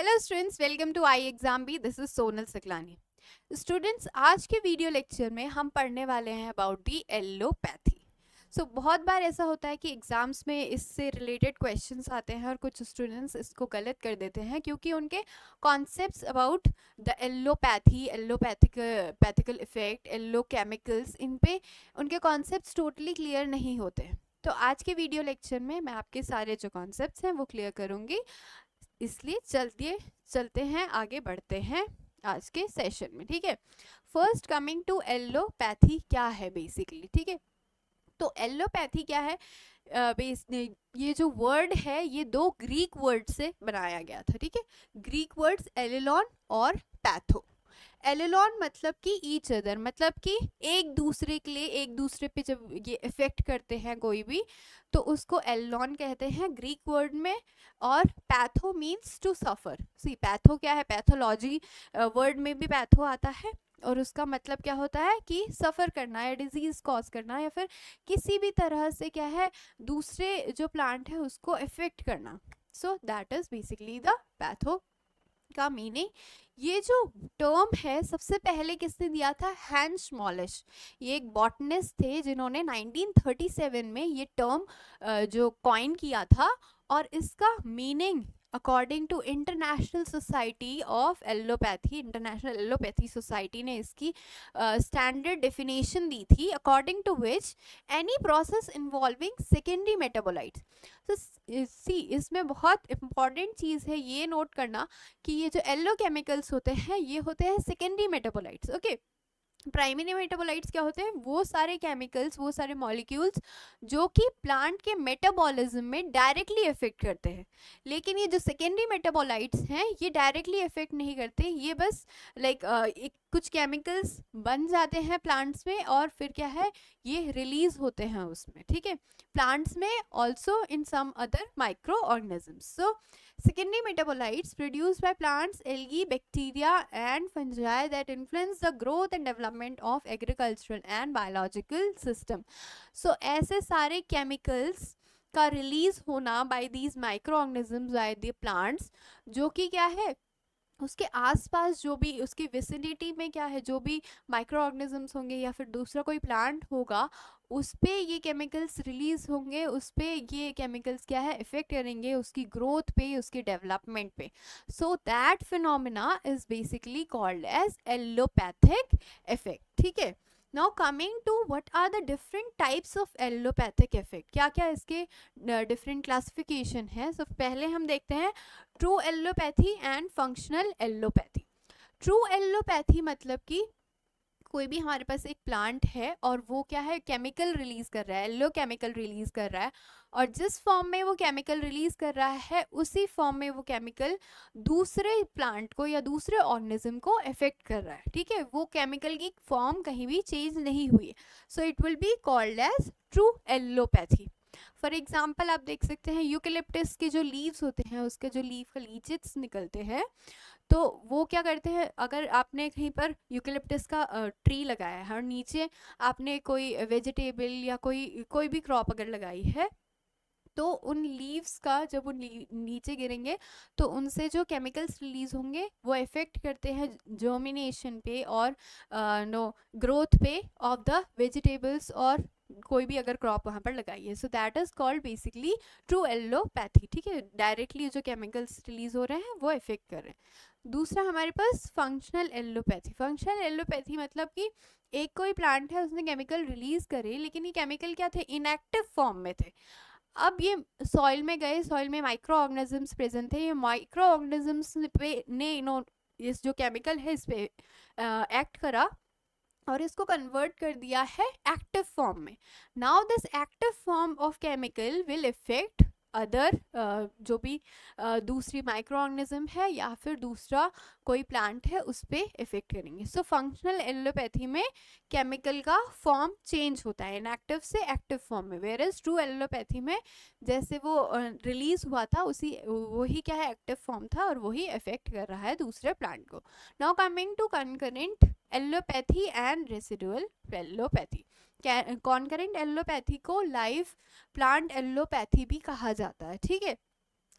Hello students welcome to I exam B this is Sonal Saklani students आज के video lecture में हम पढ़ने वाले हैं अबाउट दी एलोपैथी सो बहुत बार ऐसा होता है कि एग्ज़ाम्स में इससे रिलेटेड क्वेश्चंस आते हैं और कुछ स्टूडेंट्स इसको गलत कर देते हैं क्योंकि उनके concept about the allelopathy allelopathic पैथिकल इफेक्ट एल्लो केमिकल्स इन पे उनके कॉन्सेप्ट टोटली क्लियर नहीं होते तो आज के वीडियो लेक्चर में मैं आपके सारे जो कॉन्सेप्ट्स हैं वो क्लियर करूँगी इसलिए चलते चलते हैं आगे बढ़ते हैं आज के सेशन में ठीक है फर्स्ट कमिंग टू एलोपैथी क्या है बेसिकली ठीक है तो एलोपैथी क्या है बेस uh, ये जो वर्ड है ये दो ग्रीक वर्ड से बनाया गया था ठीक है ग्रीक वर्ड्स एलेलॉन और पैथो एलेलॉन मतलब कि ईच अदर मतलब कि एक दूसरे के लिए एक दूसरे पे जब ये इफेक्ट करते हैं कोई भी तो उसको एलेलॉन कहते हैं ग्रीक वर्ड में और patho means to suffer see patho क्या है पैथोलॉजी वर्ड में भी पैथो आता है और उसका मतलब क्या होता है कि सफ़र करना या डिजीज़ कॉज करना या फिर किसी भी तरह से क्या है दूसरे जो प्लांट है उसको इफेक्ट करना so that is basically the patho का मीनिंग ये जो टर्म है सबसे पहले किसने दिया था हैंस मॉलिश ये एक बॉटनिस्ट थे जिन्होंने 1937 में ये टर्म जो कॉइन किया था और इसका meaning according to International Society of allelopathy International allelopathy society ने इसकी स्टैंडर्ड डिफिनेशन दी थी according to which any process involving secondary metabolite तो सी इसमें बहुत इंपॉर्टेंट चीज़ है ये नोट करना कि ये जो एलो केमिकल्स होते हैं ये होते हैं secondary metabolites okay okay? Primary metabolites क्या होते हैं वो सारे केमिकल्स वो सारे मॉलिक्यूल्स जो कि प्लांट के मेटाबॉलिज्म में डायरेक्टली इफेक्ट करते हैं लेकिन ये जो सेकेंडरी मेटाबोलाइट्स हैं ये डायरेक्टली इफेक्ट नहीं करते ये बस लाइक like, कुछ केमिकल्स बन जाते हैं प्लांट्स में और फिर क्या है ये रिलीज होते हैं उसमें ठीक है प्लांट्स में also in some other micro organisms so secondary metabolites produce by plants algae bacteria and fungi that influence the growth and development of agricultural and biological system so ऐसे सारे केमिकल्स का release होना by these micro organisms by the plants जो कि क्या है उसके आसपास जो भी उसकी विसिडिटी में क्या है जो भी माइक्रो ऑर्गेनिजम्स होंगे या फिर दूसरा कोई प्लांट होगा उस पर ये केमिकल्स रिलीज़ होंगे उस पर ये केमिकल्स क्या है इफ़ेक्ट करेंगे उसकी ग्रोथ पे उसके डेवलपमेंट पे so that phenomena is basically called as allopathic effect ठीक है now coming to what are the different types of allopathic effect क्या क्या इसके डिफरेंट क्लासिफिकेशन है सो so, पहले हम देखते हैं true allopathy and functional allopathy true allopathy मतलब कि कोई भी हमारे पास एक प्लांट है और वो क्या है केमिकल रिलीज़ कर रहा है येल्लो केमिकल रिलीज़ कर रहा है और जिस फॉर्म में वो केमिकल रिलीज़ कर रहा है उसी फॉर्म में वो केमिकल दूसरे प्लांट को या दूसरे ऑर्गेनिज्म को इफेक्ट कर रहा है ठीक है वो केमिकल की फॉर्म कहीं भी चेंज नहीं हुई so it will be called as true allopathy for example आप देख सकते हैं यूकेलिप्टिस के जो लीव्स होते हैं उसके जो लीव का लीचिट्स निकलते हैं तो वो क्या करते हैं अगर आपने कहीं पर यूकिलिप्टस का ट्री लगाया है और नीचे आपने कोई वेजिटेबल या कोई कोई भी क्रॉप अगर लगाई है तो उन लीव्स का जब वो नीचे गिरेंगे तो उनसे जो केमिकल्स रिलीज होंगे वो इफ़ेक्ट करते हैं जर्मिनेशन पे और नो ग्रोथ पे ऑफ द वेजिटेबल्स और कोई भी अगर क्रॉप वहाँ पर लगाइए so that is called basically true allopathy ठीक है डायरेक्टली जो केमिकल्स रिलीज हो रहे हैं वो इफेक्ट कर रहे हैं दूसरा हमारे पास फंक्शनल एलोपैथी फंक्शनल एलोपैथी मतलब कि एक कोई प्लांट है उसने केमिकल रिलीज करे लेकिन ये केमिकल क्या थे इनएक्टिव फॉर्म में थे अब ये सॉइल में गए सॉइल में माइक्रो ऑर्गेनिजम्स प्रेजेंट थे ये माइक्रो ऑर्गेनिजम्स पे ने इन्होंने इस जो केमिकल है इस पर एक्ट करा और इसको कन्वर्ट कर दिया है एक्टिव फॉर्म में now this active form of chemical will effect other जो भी uh, दूसरी माइक्रो ऑर्गेनिज्म है या फिर दूसरा कोई प्लांट है उस पर इफेक्ट करेंगे सो फंक्शनल एलोपैथी में केमिकल का फॉर्म चेंज होता है इनएक्टिव से एक्टिव फॉर्म में वेयर इज ट्रू एलोपैथी में जैसे वो रिलीज uh, हुआ था उसी वही क्या है एक्टिव फॉर्म था और वही इफेक्ट कर रहा है दूसरे प्लांट को now coming to concurrent allopathy and residual allopathy concurrent allopathy को लाइव प्लांट एलोपैथी भी कहा जाता है ठीक है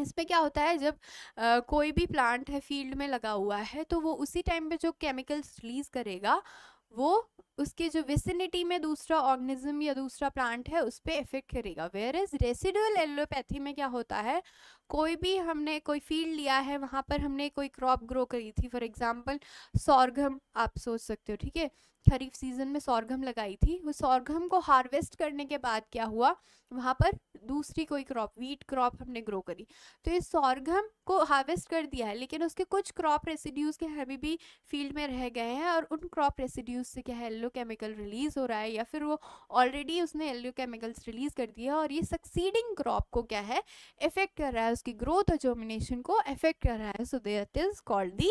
इसमें क्या होता है जब आ, कोई भी प्लांट है फील्ड में लगा हुआ है तो वो उसी टाइम पे जो केमिकल्स रिलीज़ करेगा वो उसके जो विसिनिटी में दूसरा ऑर्गेनिज्म या दूसरा प्लांट है उस पर इफेक्ट करेगा वेयर इज रेसिडुअल एलोपैथी में क्या होता है कोई भी हमने कोई फील्ड लिया है वहाँ पर हमने कोई क्रॉप ग्रो करी थी फॉर एग्जांपल सौरगम आप सोच सकते हो ठीक है खरीफ सीजन में सौरघम लगाई थी वो सौरघम को हार्वेस्ट करने के बाद क्या हुआ वहाँ पर दूसरी कोई क्रॉप वीट क्रॉप हमने ग्रो करी तो ये सौरघम को हार्वेस्ट कर दिया है लेकिन उसके कुछ क्रॉप रेसिड्यूज के अभी भी फील्ड में रह गए हैं और उन क्रॉप रेसिड्यूज से क्या है एल्यो केमिकल रिलीज़ हो रहा है या फिर वो ऑलरेडी उसने एल्यो केमिकल्स रिलीज़ कर दिया और ये सक्सीडिंग क्रॉप को क्या है इफेक्ट कर रहा है उसकी ग्रोथ और जर्मिनेशन को इफेक्ट कर रहा है so that is called the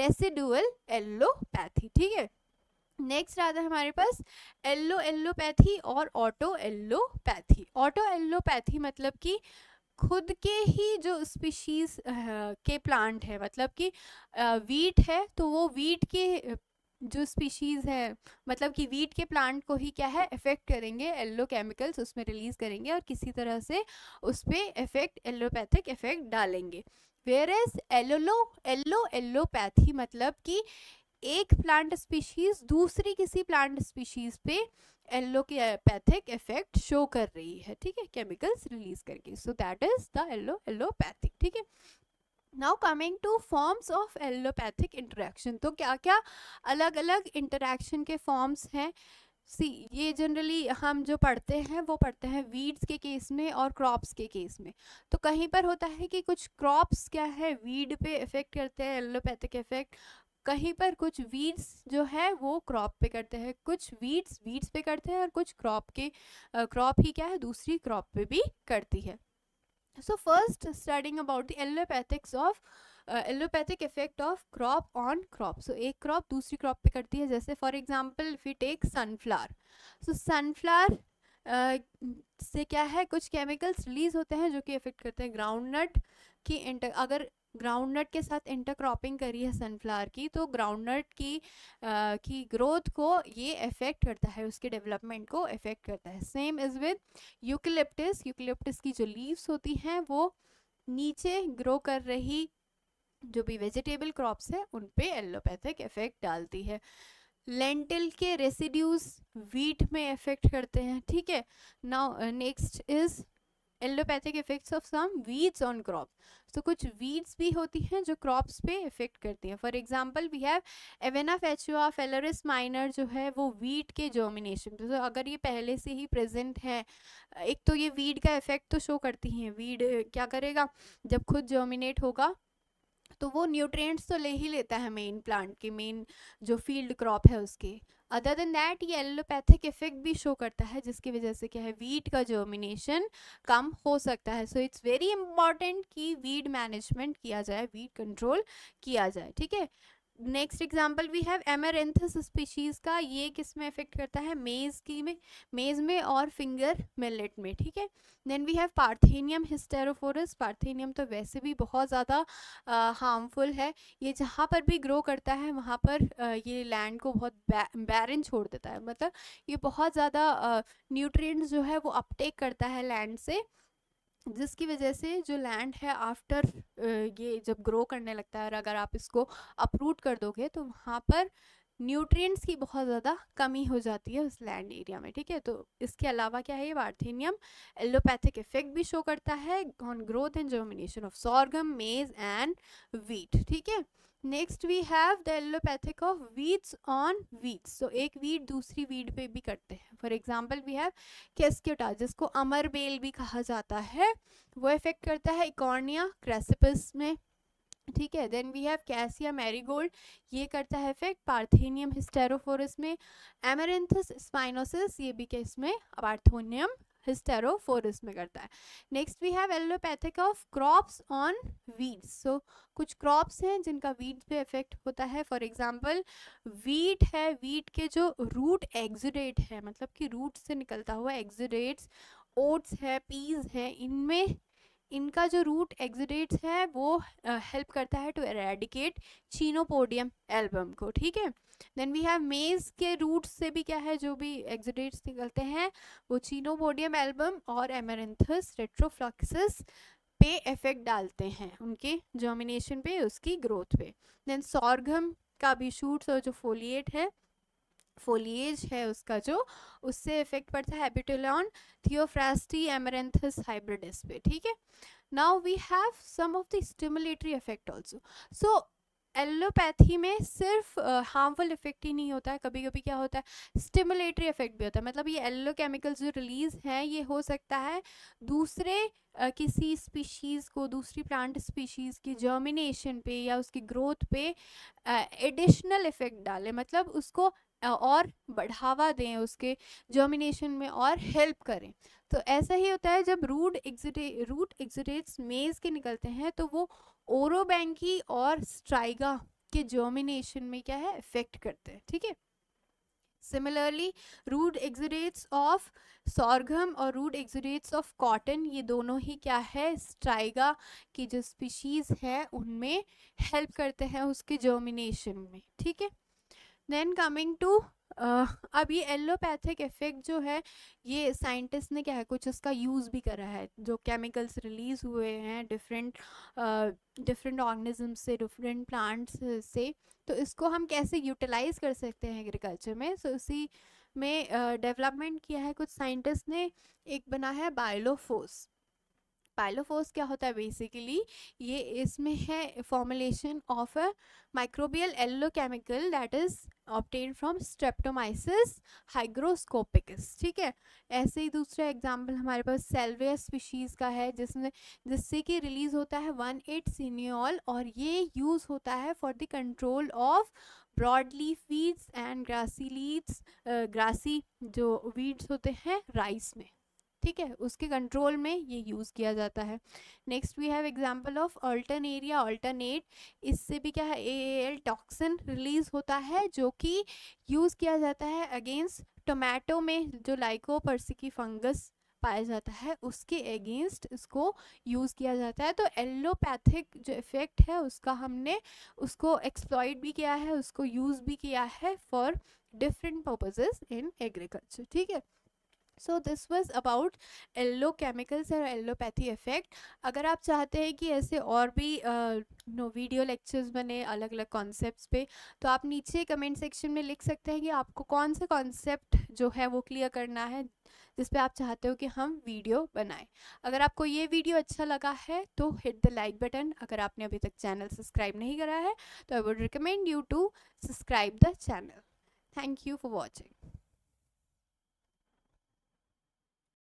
residual allopathy ठीक है नेक्स्ट आता है हमारे पास एल्लो एल्लोपैथी और ऑटो एल्लोपैथी ऑटो एल्लोपैथी मतलब कि खुद के ही जो स्पीशीज के प्लांट है मतलब कि वीट है तो वो वीट के जो स्पीशीज़ है मतलब कि वीट के प्लांट को ही क्या है इफ़ेक्ट करेंगे एलो केमिकल्स उसमें रिलीज़ करेंगे और किसी तरह से उस पर इफ़ेक्ट एलोपैथिक इफ़ेक्ट डालेंगे वेयर एज एलोलो एल्लो एलोपैथी मतलब कि एक प्लांट स्पीशीज़ दूसरी किसी प्लांट स्पीशीज़ पे एलोपैथिक इफ़ेक्ट शो कर रही है ठीक है केमिकल्स रिलीज़ करके so that is the allo allopathic ठीक है now coming to forms of allopathic interaction तो क्या क्या अलग अलग इंटरेक्शन के फॉर्म्स हैं सी ये जनरली हम जो पढ़ते हैं वो पढ़ते हैं वीड्स के केस में और क्रॉप्स के केस में तो कहीं पर होता है कि कुछ क्रॉप्स क्या है वीड पे इफ़ेक्ट करते हैं एलोपैथिक इफ़ेक्ट कहीं पर कुछ वीड्स जो है वो क्रॉप पे करते हैं कुछ वीड्स वीड्स पे करते हैं और कुछ क्रॉप के क्रॉप ही क्या है दूसरी क्रॉप पे भी करती है so first studying about the allopathics of allopathic effect of crop on crop so एक क्रॉप दूसरी क्रॉप पे करती है जैसे for example if you take sunflower so sunflower से क्या है कुछ केमिकल्स रिलीज होते हैं जो कि इफेक्ट करते हैं ग्राउंड नट की इंटर अगर ग्राउंड नट के साथ इंटरक्रॉपिंग करी है सनफ्लावर की तो ग्राउंड नट की आ, की ग्रोथ को ये इफ़ेक्ट करता है उसके डेवलपमेंट को इफ़ेक्ट करता है same is with eucalyptus eucalyptus की जो लीव्स होती हैं वो नीचे ग्रो कर रही जो भी वेजिटेबल क्रॉप्स है उन पे एलोपैथिक इफ़ेक्ट डालती है लेंटिल के रेसिड्यूज वीट में इफ़ेक्ट करते हैं ठीक है now next is allopathic effects of some weeds on crops तो कुछ वीड्स भी होती हैं जो क्रॉप्स पे इफेक्ट करती हैं for example we have Avena fatua Phalaris minor जो है वो वीट के जर्मिनेशन तो अगर ये पहले से ही प्रेजेंट है एक तो ये वीड का इफेक्ट तो शो करती हैं वीड क्या करेगा जब खुद जर्मिनेट होगा तो वो न्यूट्रिएंट्स तो ले ही लेता है मेन प्लांट के मेन जो फील्ड क्रॉप है उसके अदर देन दैट ये एलोपैथिक इफेक्ट भी शो करता है जिसकी वजह से क्या है वीट का जर्मिनेशन कम हो सकता है सो इट्स वेरी इंपॉर्टेंट कि वीड मैनेजमेंट किया जाए वीड कंट्रोल किया जाए ठीक है next example we have Amaranthus species का ये किस में इफेक्ट करता है मेज़ की में मेज़ में और फिंगर मिलेट में ठीक है then we have Parthenium hysterophorus Parthenium तो वैसे भी बहुत ज़्यादा हार्मफुल है ये जहाँ पर भी ग्रो करता है वहाँ पर आ, ये लैंड को बहुत बैरन छोड़ देता है मतलब ये बहुत ज़्यादा न्यूट्रिएंट्स जो है वो अपटेक करता है लैंड से जिसकी वजह से जो लैंड है आफ्टर ये जब ग्रो करने लगता है और अगर आप इसको अपरूट कर दोगे तो वहाँ पर न्यूट्रिएंट्स की बहुत ज़्यादा कमी हो जाती है उस लैंड एरिया में ठीक है तो इसके अलावा क्या है ये वार्थेनियम एलोपैथिक इफेक्ट भी शो करता है on growth and germination of sorghum maize and wheat ठीक है next we have the allopathic of weeds on weeds तो एक वीड दूसरी वीड पे भी करते हैं for example we have Cuscuta जिसको अमरबेल भी कहा जाता है वो इफेक्ट करता है इकॉर्निया क्रेसिपस में ठीक है then we have Cassia marigold ये करता है इफेक्ट पार्थेनियम हिस्टेरोफोरस में एमरेंथस स्पाइनोसिस ये भी केस में पार्थोनियम हिस्टेरोफोरस में करता है next we have allopathic of crops on weeds so कुछ क्रॉप्स हैं जिनका वीड्स पे इफेक्ट होता है फॉर एग्जांपल वीट है वीट के जो रूट एग्जेट है मतलब कि रूट से निकलता हुआ एग्जोडेट्स ओट्स है पीज है इनमें इनका जो रूट एग्जिडेट्स है वो हेल्प uh, करता है टू एरेडिकेट चीनोपोडियम एल्बम को ठीक है देन वी हैव मेज के रूट से भी क्या है जो भी एग्जिडेट्स निकलते हैं वो चीनोपोडियम एल्बम और एमरेंथस रेट्रोफ्लक्सिस पे इफेक्ट डालते हैं उनके जर्मिनेशन पे उसकी ग्रोथ पे देन सॉर्गम का भी शूट्स और जो फोलिएट है फोलिएज है उसका जो उससे इफेक्ट पड़ता है एबिटोलॉन थियोफ्रास्टी एमरेंथस हाइब्रिडिस पे ठीक है now we have some of the stimulatory effect also so allopathy में सिर्फ हार्मफुल इफेक्ट ही नहीं होता है कभी कभी क्या होता है स्टिमुलेटरी इफेक्ट भी होता है मतलब ये एलो केमिकल्स जो रिलीज हैं ये हो सकता है दूसरे uh, किसी स्पीशीज़ को दूसरी प्लांट स्पीशीज़ की जर्मिनेशन पे या उसकी ग्रोथ पे एडिशनल uh, इफेक्ट डाले मतलब उसको और बढ़ावा दें उसके जर्मिनेशन में और हेल्प करें तो ऐसा ही होता है जब रूट एग्जिटे रूट एग्जिटेट्स मेज के निकलते हैं तो वो ओरोबैंकी और स्ट्राइगा के जर्मिनेशन में क्या है इफेक्ट करते हैं ठीक है similarly root exudates of sorghum और रूट एग्जिटेट्स ऑफ कॉटन ये दोनों ही क्या है स्ट्राइगा की जो स्पीशीज़ है उनमें हेल्प करते हैं उसके जर्मिनेशन में ठीक है देन कमिंग टू अब ये एलोपैथिक इफ़ेक्ट जो है ये साइंटिस्ट ने क्या है कुछ इसका यूज़ भी करा है जो केमिकल्स रिलीज़ हुए हैं डिफरेंट डिफरेंट ऑर्गेनिज्म से डिफरेंट प्लांट्स से तो इसको हम कैसे यूटिलाइज़ कर सकते हैं एग्रीकल्चर में सो so, इसी में डेवलपमेंट uh, किया है कुछ साइंटिस्ट ने एक बना है बायोलोफोस पाइलोफोर्स क्या होता है बेसिकली ये इसमें है formulation of a microbial allo chemical that is obtained from Streptomyces hygroscopicus ठीक है ऐसे ही दूसरा एग्जाम्पल हमारे पास सेल्वियस स्पीशीज़ का है जिसमें जिससे कि रिलीज होता है वन एट सीनियल और ये यूज़ होता है for the control of broadleaf weeds and grassy weeds grassy जो वीड्स होते हैं राइस में ठीक है उसके कंट्रोल में ये यूज़ किया जाता है next we have example of एरिया अल्टरनेट इससे भी क्या है ए एल टॉक्सिन रिलीज़ होता है जो कि यूज़ किया जाता है अगेंस्ट टोमेटो में जो लाइको की फंगस पाया जाता है उसके अगेंस्ट इसको यूज़ किया जाता है तो एलोपैथिक जो इफ़ेक्ट है उसका हमने उसको एक्सप्लॉयड भी किया है उसको यूज़ भी किया है for different purposes in agriculture ठीक है so this was about allo chemicals और एलोपैथी इफ़ेक्ट अगर आप चाहते हैं कि ऐसे और भी नो वीडियो लेक्चर्स बने अलग अलग कॉन्सेप्ट्स पे तो आप नीचे कमेंट सेक्शन में लिख सकते हैं कि आपको कौन सा कॉन्सेप्ट जो है वो क्लियर करना है जिस पे आप चाहते हो कि हम वीडियो बनाएं अगर आपको ये वीडियो अच्छा लगा है तो हिट द लाइक बटन अगर आपने अभी तक चैनल सब्सक्राइब नहीं करा है तो I would recommend you to subscribe the channel thank you for watching